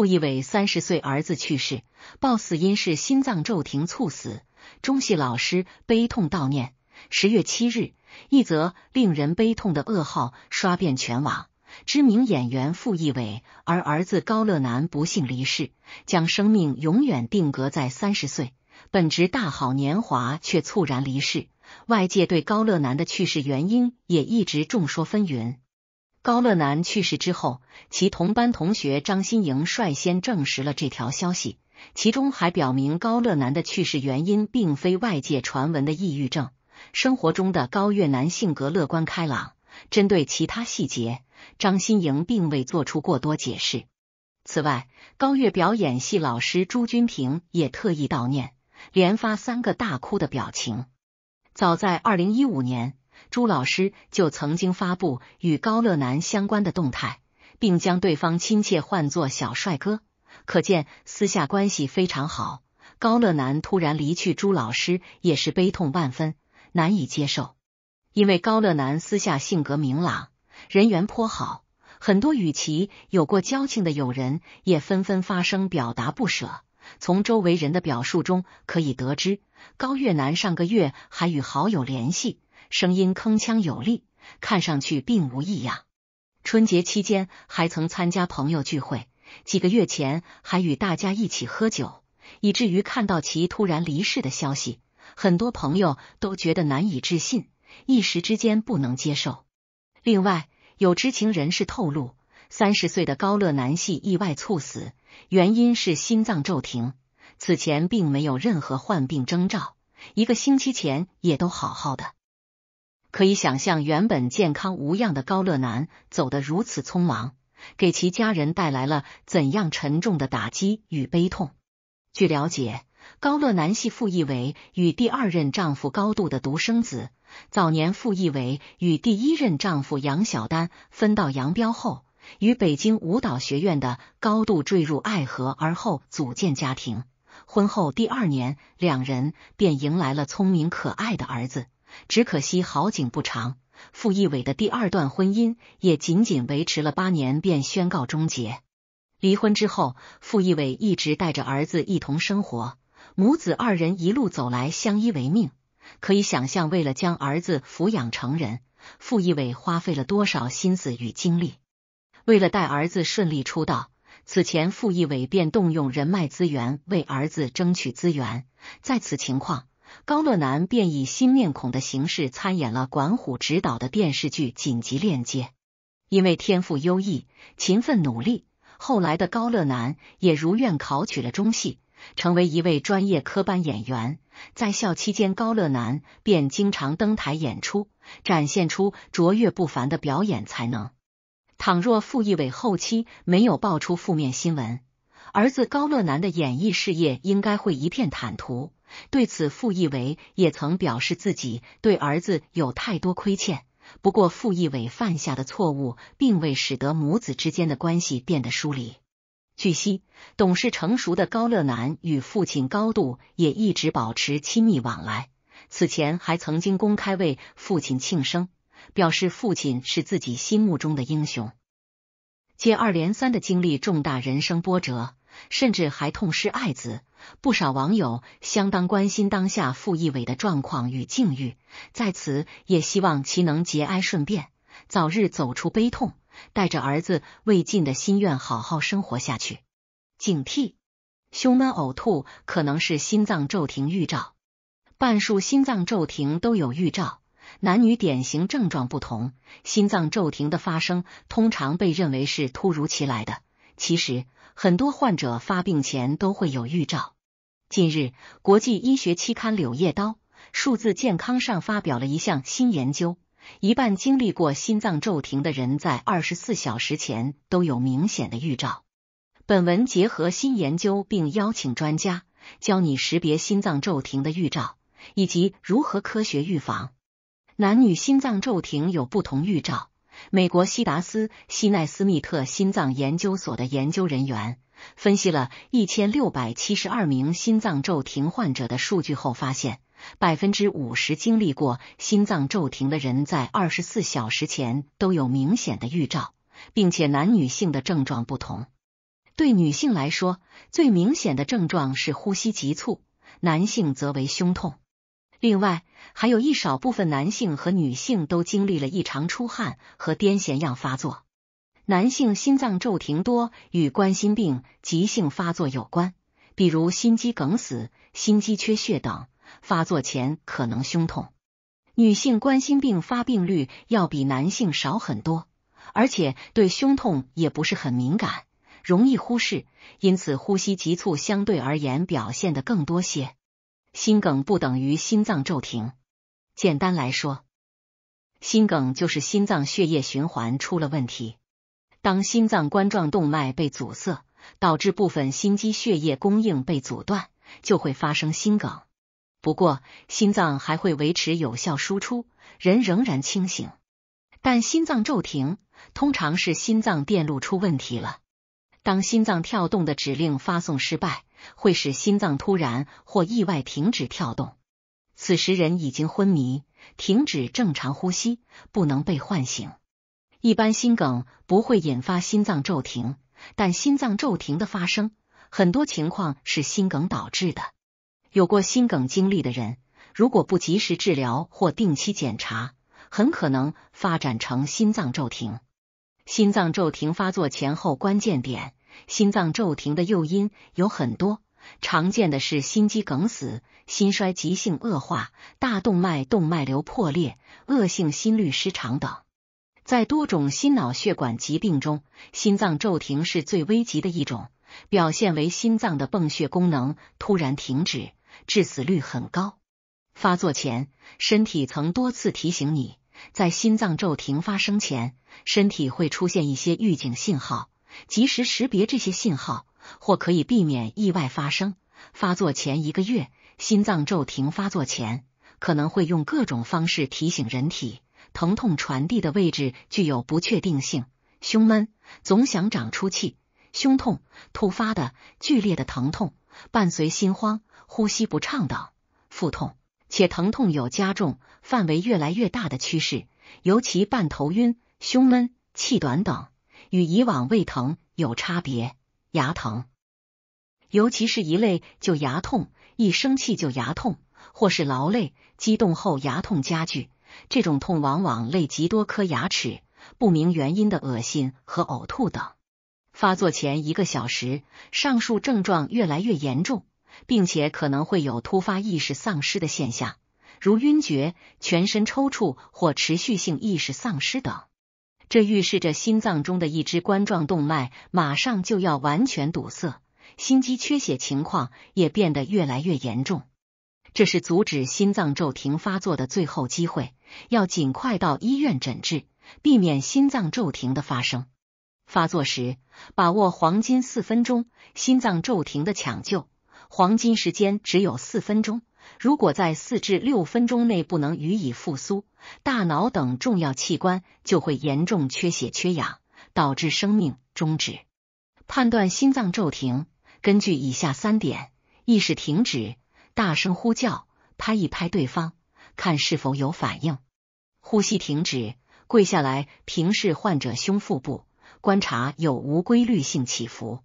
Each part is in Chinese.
傅艺伟三十岁儿子去世，报死因是心脏骤停猝死。中戏老师悲痛悼念。十月七日，一则令人悲痛的噩耗刷遍全网。知名演员傅艺伟，而儿子高乐男不幸离世，将生命永远定格在三十岁。本职大好年华，却猝然离世。外界对高乐男的去世原因也一直众说纷纭。高乐男去世之后，其同班同学张新莹率先证实了这条消息，其中还表明高乐男的去世原因并非外界传闻的抑郁症。生活中的高月男性格乐观开朗，针对其他细节，张新莹并未做出过多解释。此外，高月表演系老师朱军平也特意悼念，连发三个大哭的表情。早在二零一五年。朱老师就曾经发布与高乐男相关的动态，并将对方亲切唤作“小帅哥”，可见私下关系非常好。高乐男突然离去，朱老师也是悲痛万分，难以接受。因为高乐男私下性格明朗，人缘颇好，很多与其有过交情的友人也纷纷发声表达不舍。从周围人的表述中可以得知，高乐男上个月还与好友联系。声音铿锵有力，看上去并无异样。春节期间还曾参加朋友聚会，几个月前还与大家一起喝酒，以至于看到其突然离世的消息，很多朋友都觉得难以置信，一时之间不能接受。另外，有知情人士透露，三十岁的高乐男系意外猝死，原因是心脏骤停，此前并没有任何患病征兆，一个星期前也都好好的。可以想象，原本健康无恙的高乐男走得如此匆忙，给其家人带来了怎样沉重的打击与悲痛。据了解，高乐男系傅艺伟与第二任丈夫高度的独生子。早年傅艺伟与第一任丈夫杨晓丹分道扬镳后，与北京舞蹈学院的高度坠入爱河，而后组建家庭。婚后第二年，两人便迎来了聪明可爱的儿子。只可惜好景不长，傅艺伟的第二段婚姻也仅仅维持了八年便宣告终结。离婚之后，傅艺伟一直带着儿子一同生活，母子二人一路走来相依为命。可以想象，为了将儿子抚养成人，傅艺伟花费了多少心思与精力。为了带儿子顺利出道，此前傅艺伟便动用人脉资源为儿子争取资源，在此情况。高乐男便以新面孔的形式参演了管虎执导的电视剧《紧急链接》，因为天赋优异、勤奋努力，后来的高乐男也如愿考取了中戏，成为一位专业科班演员。在校期间，高乐男便经常登台演出，展现出卓越不凡的表演才能。倘若傅艺伟后期没有爆出负面新闻，儿子高乐男的演艺事业应该会一片坦途。对此，傅艺伟也曾表示自己对儿子有太多亏欠。不过，傅艺伟犯下的错误并未使得母子之间的关系变得疏离。据悉，懂事成熟的高乐男与父亲高度也一直保持亲密往来。此前还曾经公开为父亲庆生，表示父亲是自己心目中的英雄。接二连三的经历重大人生波折，甚至还痛失爱子。不少网友相当关心当下傅艺伟的状况与境遇，在此也希望其能节哀顺变，早日走出悲痛，带着儿子未尽的心愿好好生活下去。警惕，胸闷、呕吐可能是心脏骤停预兆，半数心脏骤停都有预兆。男女典型症状不同，心脏骤停的发生通常被认为是突如其来的，其实很多患者发病前都会有预兆。近日，国际医学期刊《柳叶刀：数字健康》上发表了一项新研究，一半经历过心脏骤停的人在二十四小时前都有明显的预兆。本文结合新研究，并邀请专家教你识别心脏骤停的预兆，以及如何科学预防。男女心脏骤停有不同预兆。美国西达斯西奈斯密特心脏研究所的研究人员。分析了一千六百七十二名心脏骤停患者的数据后，发现百分之五十经历过心脏骤停的人在二十四小时前都有明显的预兆，并且男女性的症状不同。对女性来说，最明显的症状是呼吸急促；男性则为胸痛。另外，还有一少部分男性和女性都经历了异常出汗和癫痫样发作。男性心脏骤停多与冠心病急性发作有关，比如心肌梗死、心肌缺血等，发作前可能胸痛。女性冠心病发病率要比男性少很多，而且对胸痛也不是很敏感，容易忽视，因此呼吸急促相对而言表现的更多些。心梗不等于心脏骤停，简单来说，心梗就是心脏血液循环出了问题。当心脏冠状动脉被阻塞，导致部分心肌血液供应被阻断，就会发生心梗。不过，心脏还会维持有效输出，人仍然清醒。但心脏骤停，通常是心脏电路出问题了。当心脏跳动的指令发送失败，会使心脏突然或意外停止跳动。此时人已经昏迷，停止正常呼吸，不能被唤醒。一般心梗不会引发心脏骤停，但心脏骤停的发生很多情况是心梗导致的。有过心梗经历的人，如果不及时治疗或定期检查，很可能发展成心脏骤停。心脏骤停发作前后关键点，心脏骤停的诱因有很多，常见的是心肌梗死、心衰急性恶化、大动脉动脉瘤破裂、恶性心律失常等。在多种心脑血管疾病中，心脏骤停是最危急的一种，表现为心脏的泵血功能突然停止，致死率很高。发作前，身体曾多次提醒你。在心脏骤停发生前，身体会出现一些预警信号，及时识别这些信号，或可以避免意外发生。发作前一个月，心脏骤停发作前可能会用各种方式提醒人体。疼痛传递的位置具有不确定性，胸闷总想长出气，胸痛突发的剧烈的疼痛，伴随心慌、呼吸不畅等，腹痛且疼痛有加重、范围越来越大的趋势，尤其伴头晕、胸闷、气短等，与以往胃疼有差别。牙疼，尤其是一类就牙痛，一生气就牙痛，或是劳累、激动后牙痛加剧。这种痛往往累及多颗牙齿，不明原因的恶心和呕吐等。发作前一个小时，上述症状越来越严重，并且可能会有突发意识丧失的现象，如晕厥、全身抽搐或持续性意识丧失等。这预示着心脏中的一支冠状动脉马上就要完全堵塞，心肌缺血情况也变得越来越严重。这是阻止心脏骤停发作的最后机会，要尽快到医院诊治，避免心脏骤停的发生。发作时，把握黄金四分钟，心脏骤停的抢救黄金时间只有四分钟。如果在四至六分钟内不能予以复苏，大脑等重要器官就会严重缺血缺氧，导致生命终止。判断心脏骤停，根据以下三点：意识停止。大声呼叫，拍一拍对方，看是否有反应。呼吸停止，跪下来平视患者胸腹部，观察有无规律性起伏。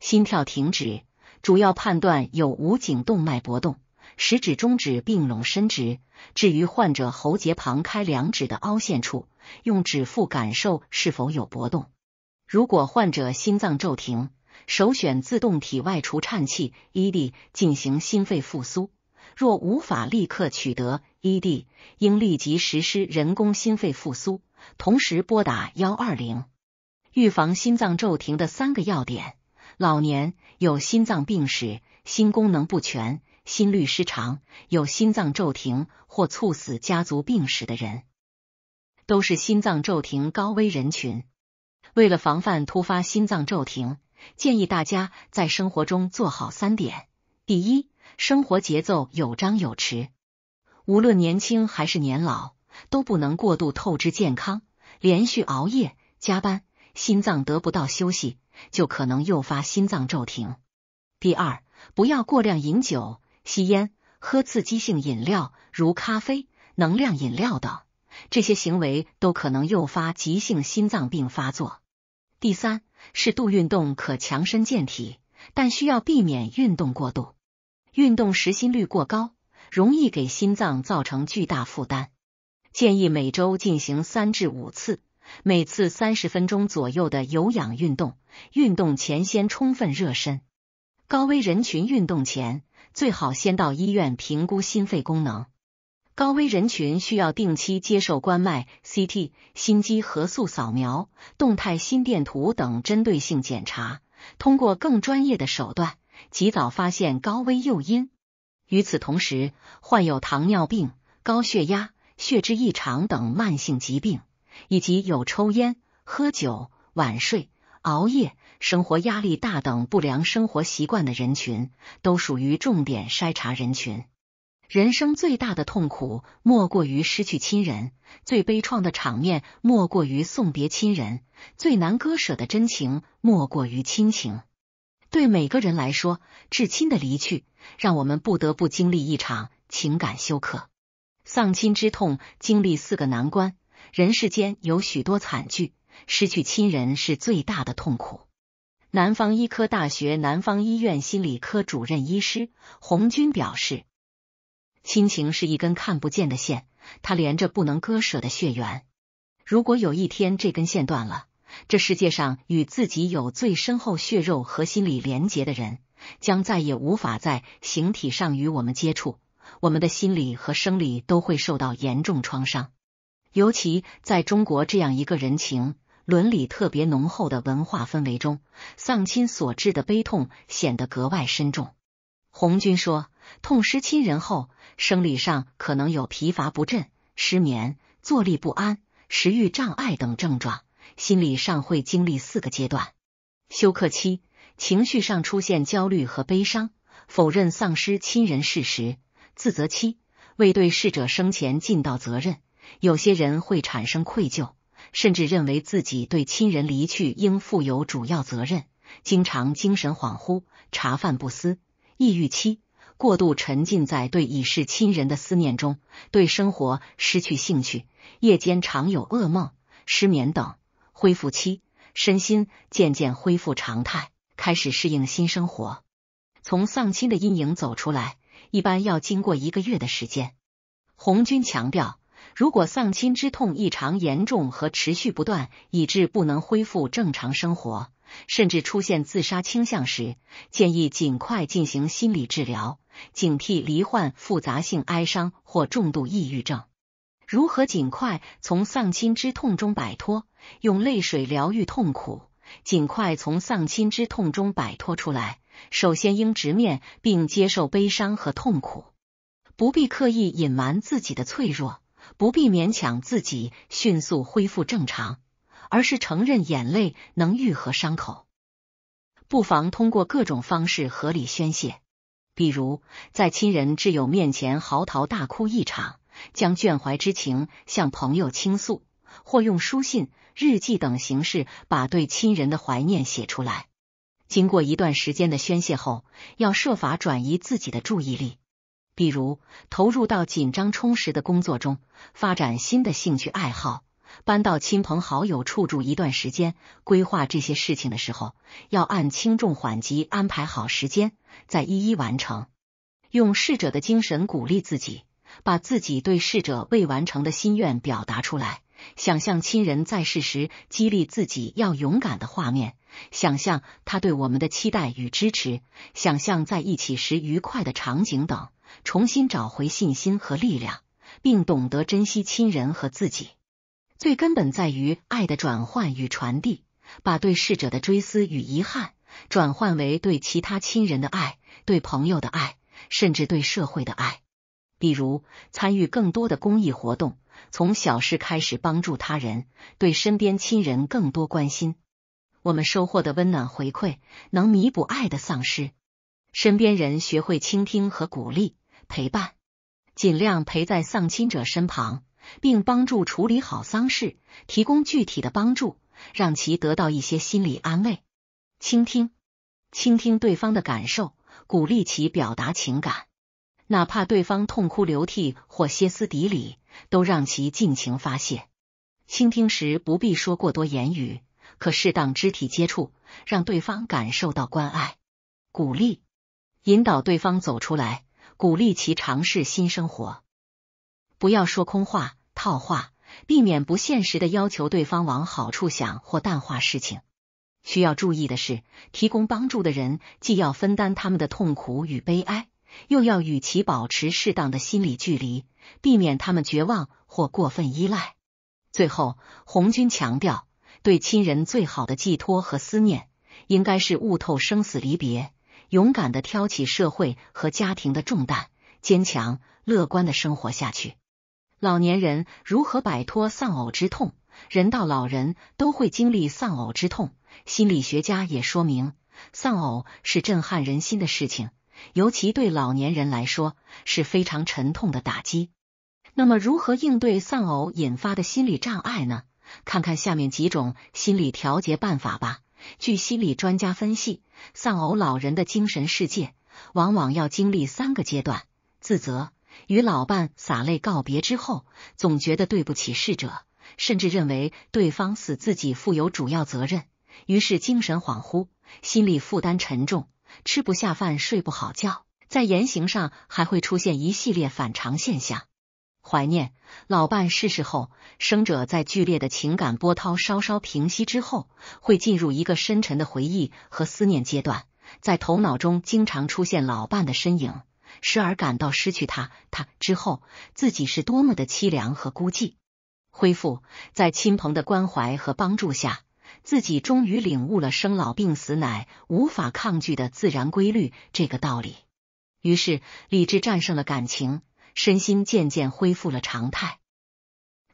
心跳停止，主要判断有无颈动脉搏动。食指、中指并拢伸直，置于患者喉结旁开两指的凹陷处，用指腹感受是否有搏动。如果患者心脏骤停。首选自动体外除颤器 （ED） 进行心肺复苏，若无法立刻取得 ED，应立即实施人工心肺复苏，同时拨打幺二零。预防心脏骤停的三个要点：老年、有心脏病史、心功能不全、心律失常、有心脏骤停或猝死家族病史的人，都是心脏骤停高危人群。为了防范突发心脏骤停。建议大家在生活中做好三点：第一，生活节奏有张有弛，无论年轻还是年老，都不能过度透支健康。连续熬夜、加班，心脏得不到休息，就可能诱发心脏骤停。第二，不要过量饮酒、吸烟、喝刺激性饮料，如咖啡、能量饮料等，这些行为都可能诱发急性心脏病发作。第三。适度运动可强身健体，但需要避免运动过度。运动时心率过高，容易给心脏造成巨大负担。建议每周进行三至五次，每次三十分钟左右的有氧运动。运动前先充分热身。高危人群运动前最好先到医院评估心肺功能。高危人群需要定期接受冠脉 CT、心肌核素扫描、动态心电图等针对性检查，通过更专业的手段及早发现高危诱因。与此同时，患有糖尿病、高血压、血脂异常等慢性疾病，以及有抽烟、喝酒、晚睡、熬夜、生活压力大等不良生活习惯的人群，都属于重点筛查人群。人生最大的痛苦莫过于失去亲人，最悲怆的场面莫过于送别亲人，最难割舍的真情莫过于亲情。对每个人来说，至亲的离去，让我们不得不经历一场情感休克、丧亲之痛，经历四个难关。人世间有许多惨剧，失去亲人是最大的痛苦。南方医科大学南方医院心理科主任医师洪军表示。亲情是一根看不见的线，它连着不能割舍的血缘。如果有一天这根线断了，这世界上与自己有最深厚血肉和心理连结的人，将再也无法在形体上与我们接触，我们的心理和生理都会受到严重创伤。尤其在中国这样一个人情伦理特别浓厚的文化氛围中，丧亲所致的悲痛显得格外深重。红军说。痛失亲人后，生理上可能有疲乏不振、失眠、坐立不安、食欲障碍等症状；心理上会经历四个阶段：休克期，情绪上出现焦虑和悲伤，否认丧失亲人事实；自责期，为对逝者生前尽到责任，有些人会产生愧疚，甚至认为自己对亲人离去应负有主要责任，经常精神恍惚、茶饭不思；抑郁期。过度沉浸在对已逝亲人的思念中，对生活失去兴趣，夜间常有噩梦、失眠等。恢复期，身心渐渐恢复常态，开始适应新生活，从丧亲的阴影走出来，一般要经过一个月的时间。红军强调，如果丧亲之痛异常严重和持续不断，以致不能恢复正常生活。甚至出现自杀倾向时，建议尽快进行心理治疗，警惕罹患复杂性哀伤或重度抑郁症。如何尽快从丧亲之痛中摆脱？用泪水疗愈痛苦，尽快从丧亲之痛中摆脱出来。首先应直面并接受悲伤和痛苦，不必刻意隐瞒自己的脆弱，不必勉强自己迅速恢复正常。而是承认眼泪能愈合伤口，不妨通过各种方式合理宣泄，比如在亲人、挚友面前嚎啕大哭一场，将倦怀之情向朋友倾诉，或用书信、日记等形式把对亲人的怀念写出来。经过一段时间的宣泄后，要设法转移自己的注意力，比如投入到紧张充实的工作中，发展新的兴趣爱好。搬到亲朋好友处住一段时间。规划这些事情的时候，要按轻重缓急安排好时间，再一一完成。用逝者的精神鼓励自己，把自己对逝者未完成的心愿表达出来，想象亲人在世时激励自己要勇敢的画面，想象他对我们的期待与支持，想象在一起时愉快的场景等，重新找回信心和力量，并懂得珍惜亲人和自己。最根本在于爱的转换与传递，把对逝者的追思与遗憾，转换为对其他亲人的爱、对朋友的爱，甚至对社会的爱。比如参与更多的公益活动，从小事开始帮助他人，对身边亲人更多关心。我们收获的温暖回馈，能弥补爱的丧失。身边人学会倾听和鼓励，陪伴，尽量陪在丧亲者身旁。并帮助处理好丧事，提供具体的帮助，让其得到一些心理安慰。倾听，倾听对方的感受，鼓励其表达情感，哪怕对方痛哭流涕或歇斯底里，都让其尽情发泄。倾听时不必说过多言语，可适当肢体接触，让对方感受到关爱。鼓励，引导对方走出来，鼓励其尝试新生活，不要说空话。套话，避免不现实的要求，对方往好处想或淡化事情。需要注意的是，提供帮助的人既要分担他们的痛苦与悲哀，又要与其保持适当的心理距离，避免他们绝望或过分依赖。最后，红军强调，对亲人最好的寄托和思念，应该是悟透生死离别，勇敢的挑起社会和家庭的重担，坚强乐观的生活下去。老年人如何摆脱丧偶之痛？人到老人都会经历丧偶之痛，心理学家也说明，丧偶是震撼人心的事情，尤其对老年人来说是非常沉痛的打击。那么，如何应对丧偶引发的心理障碍呢？看看下面几种心理调节办法吧。据心理专家分析，丧偶老人的精神世界往往要经历三个阶段：自责。与老伴洒泪告别之后，总觉得对不起逝者，甚至认为对方死自己负有主要责任，于是精神恍惚，心理负担沉重，吃不下饭，睡不好觉，在言行上还会出现一系列反常现象。怀念老伴逝世后，生者在剧烈的情感波涛稍稍平息之后，会进入一个深沉的回忆和思念阶段，在头脑中经常出现老伴的身影。时而感到失去他，他之后自己是多么的凄凉和孤寂。恢复在亲朋的关怀和帮助下，自己终于领悟了生老病死乃无法抗拒的自然规律这个道理。于是理智战胜了感情，身心渐渐恢复了常态，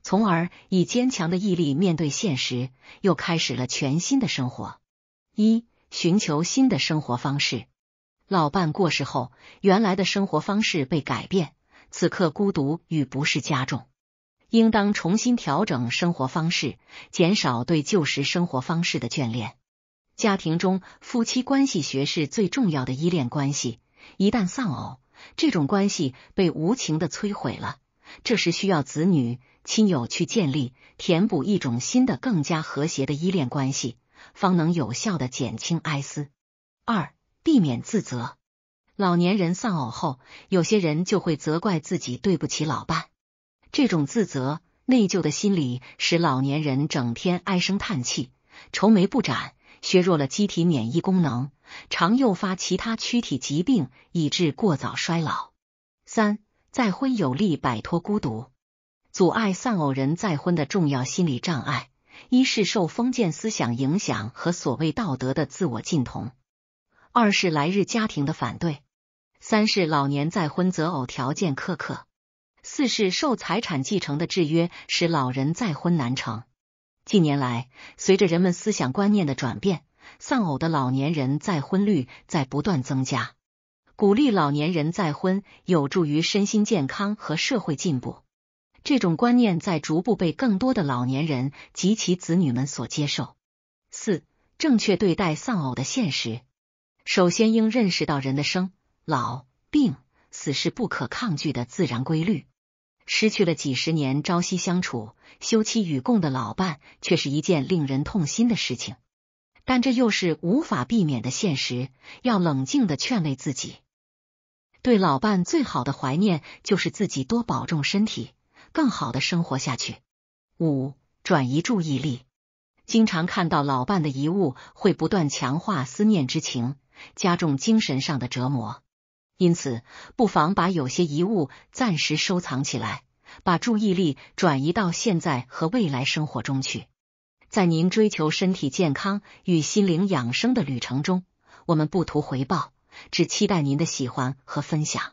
从而以坚强的毅力面对现实，又开始了全新的生活。一寻求新的生活方式。老伴过世后，原来的生活方式被改变，此刻孤独与不适加重，应当重新调整生活方式，减少对旧时生活方式的眷恋。家庭中夫妻关系学是最重要的依恋关系，一旦丧偶，这种关系被无情的摧毁了。这时需要子女、亲友去建立、填补一种新的、更加和谐的依恋关系，方能有效的减轻哀思。二避免自责。老年人丧偶后，有些人就会责怪自己对不起老伴，这种自责、内疚的心理使老年人整天唉声叹气、愁眉不展，削弱了机体免疫功能，常诱发其他躯体疾病，以致过早衰老。三、再婚有利摆脱孤独，阻碍丧偶人再婚的重要心理障碍，一是受封建思想影响和所谓道德的自我禁同。二是来日家庭的反对，三是老年再婚择偶条件苛刻，四是受财产继承的制约使老人再婚难成。近年来，随着人们思想观念的转变，丧偶的老年人再婚率在不断增加。鼓励老年人再婚，有助于身心健康和社会进步。这种观念在逐步被更多的老年人及其子女们所接受。四、正确对待丧偶的现实。首先，应认识到人的生、老、病、死是不可抗拒的自然规律。失去了几十年朝夕相处、休戚与共的老伴，却是一件令人痛心的事情。但这又是无法避免的现实。要冷静的劝慰自己，对老伴最好的怀念就是自己多保重身体，更好的生活下去。五、转移注意力，经常看到老伴的遗物，会不断强化思念之情。加重精神上的折磨，因此不妨把有些遗物暂时收藏起来，把注意力转移到现在和未来生活中去。在您追求身体健康与心灵养生的旅程中，我们不图回报，只期待您的喜欢和分享。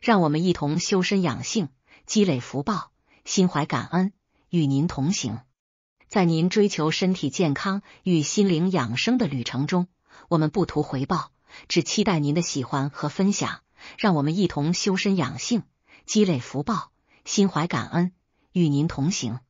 让我们一同修身养性，积累福报，心怀感恩，与您同行。在您追求身体健康与心灵养生的旅程中。我们不图回报，只期待您的喜欢和分享。让我们一同修身养性，积累福报，心怀感恩，与您同行。